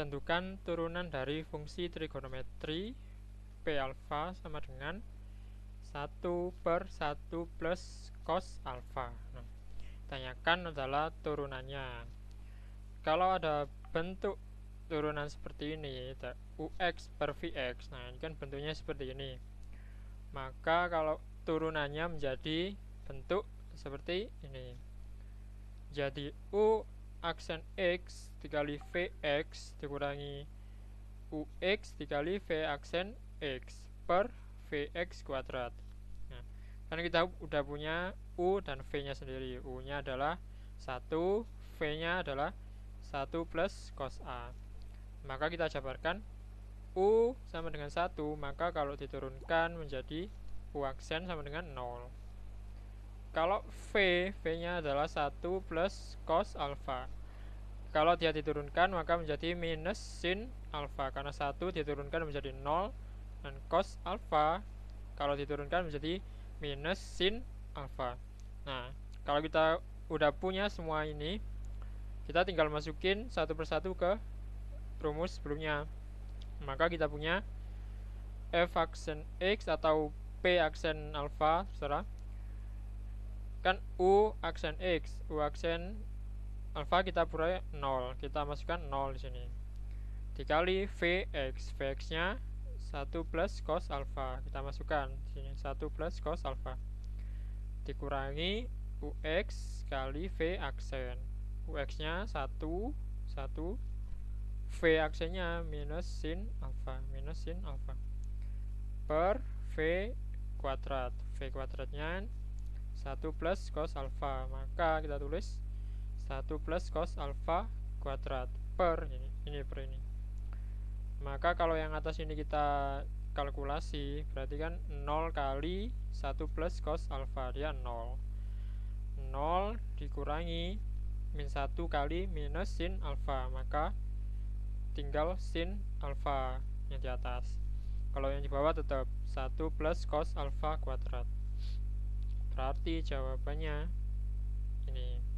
Tentukan turunan dari fungsi trigonometri P alfa sama dengan 1 per 1 plus cos alfa. Nah, tanyakan adalah turunannya. Kalau ada bentuk turunan seperti ini, UX per VX, nah ini kan bentuknya seperti ini. Maka kalau turunannya menjadi bentuk seperti ini. Jadi U aksen X dikali Vx dikurangi Ux dikali V aksen X per Vx kuadrat. Nah, karena kita udah punya U dan V-nya sendiri. U-nya adalah 1, V-nya adalah 1 plus cos A. Maka kita jabarkan U sama dengan 1, maka kalau diturunkan menjadi U aksen sama dengan 0. Kalau V, V-nya adalah 1 plus cos alfa kalau dia diturunkan maka menjadi minus sin alfa karena satu diturunkan menjadi nol dan cos alfa kalau diturunkan menjadi minus sin alfa nah kalau kita udah punya semua ini kita tinggal masukin satu persatu ke rumus sebelumnya maka kita punya f aksen x atau p aksen alfa terserah kan u aksen x u aksen alfa kita peroleh 0 kita masukkan 0 di sini dikali Vx Vx nya 1 plus cos alfa kita masukkan di sini 1 plus cos alfa dikurangi UX kali V aksen UX nya 1 1 V aksennya minus sin alfa minus sin alfa per V kuadrat V kuadratnya 1 plus cos alfa maka kita tulis 1 plus cos alfa kuadrat per ini, ini per ini maka kalau yang atas ini kita kalkulasi berarti kan 0 kali 1 plus cos alfa dia 0 0 dikurangi min 1 kali minus sin alfa maka tinggal sin alfa yang di atas kalau yang di bawah tetap 1 plus cos alfa kuadrat berarti jawabannya ini